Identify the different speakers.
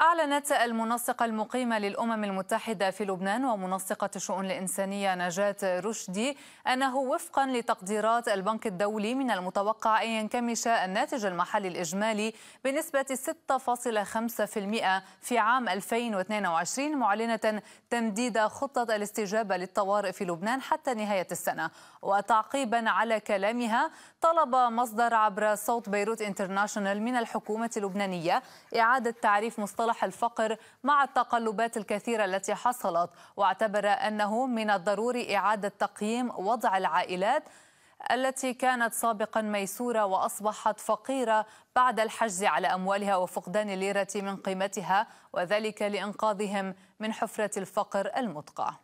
Speaker 1: أعلنت المنسقة المقيمة للأمم المتحدة في لبنان ومنسقة الشؤون الإنسانية نجاة رشدي أنه وفقا لتقديرات البنك الدولي من المتوقع أن ينكمش الناتج المحلي الإجمالي بنسبة 6.5% في عام 2022 معلنة تمديد خطة الاستجابة للطوارئ في لبنان حتى نهاية السنة وتعقيبا على كلامها طلب مصدر عبر صوت بيروت انترناشونال من الحكومة اللبنانية إعادة تعريف مصطلح لصالح الفقر مع التقلبات الكثيرة التي حصلت واعتبر أنه من الضروري إعادة تقييم وضع العائلات التي كانت سابقا ميسورة وأصبحت فقيرة بعد الحجز على أموالها وفقدان الليرة من قيمتها وذلك لإنقاذهم من حفرة الفقر المدقع